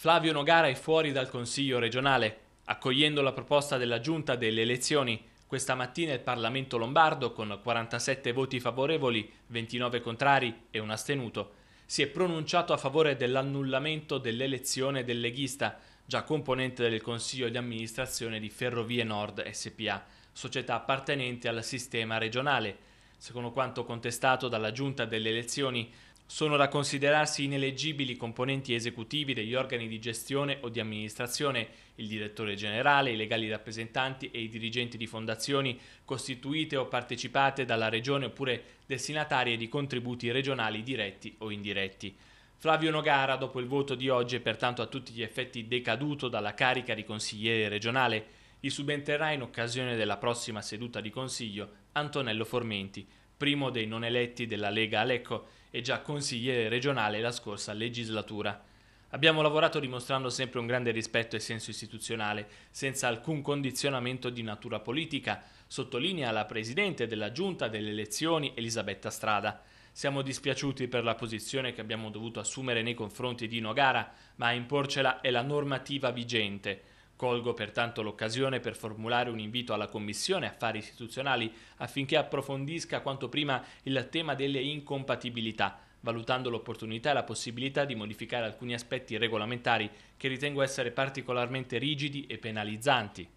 Flavio Nogara è fuori dal Consiglio regionale. Accogliendo la proposta della Giunta delle elezioni, questa mattina il Parlamento lombardo, con 47 voti favorevoli, 29 contrari e un astenuto, si è pronunciato a favore dell'annullamento dell'elezione del leghista, già componente del Consiglio di amministrazione di Ferrovie Nord SPA, società appartenente al sistema regionale. Secondo quanto contestato dalla Giunta delle elezioni, sono da considerarsi ineleggibili i componenti esecutivi degli organi di gestione o di amministrazione, il direttore generale, i legali rappresentanti e i dirigenti di fondazioni costituite o partecipate dalla regione oppure destinatarie di contributi regionali diretti o indiretti. Flavio Nogara, dopo il voto di oggi, è pertanto a tutti gli effetti decaduto dalla carica di consigliere regionale. Gli subentrerà in occasione della prossima seduta di consiglio Antonello Formenti, primo dei non eletti della Lega Alecco e già consigliere regionale la scorsa legislatura. Abbiamo lavorato dimostrando sempre un grande rispetto e senso istituzionale, senza alcun condizionamento di natura politica, sottolinea la presidente della giunta delle elezioni Elisabetta Strada. Siamo dispiaciuti per la posizione che abbiamo dovuto assumere nei confronti di Nogara, ma a imporcela è la normativa vigente. Colgo pertanto l'occasione per formulare un invito alla Commissione Affari Istituzionali affinché approfondisca quanto prima il tema delle incompatibilità, valutando l'opportunità e la possibilità di modificare alcuni aspetti regolamentari che ritengo essere particolarmente rigidi e penalizzanti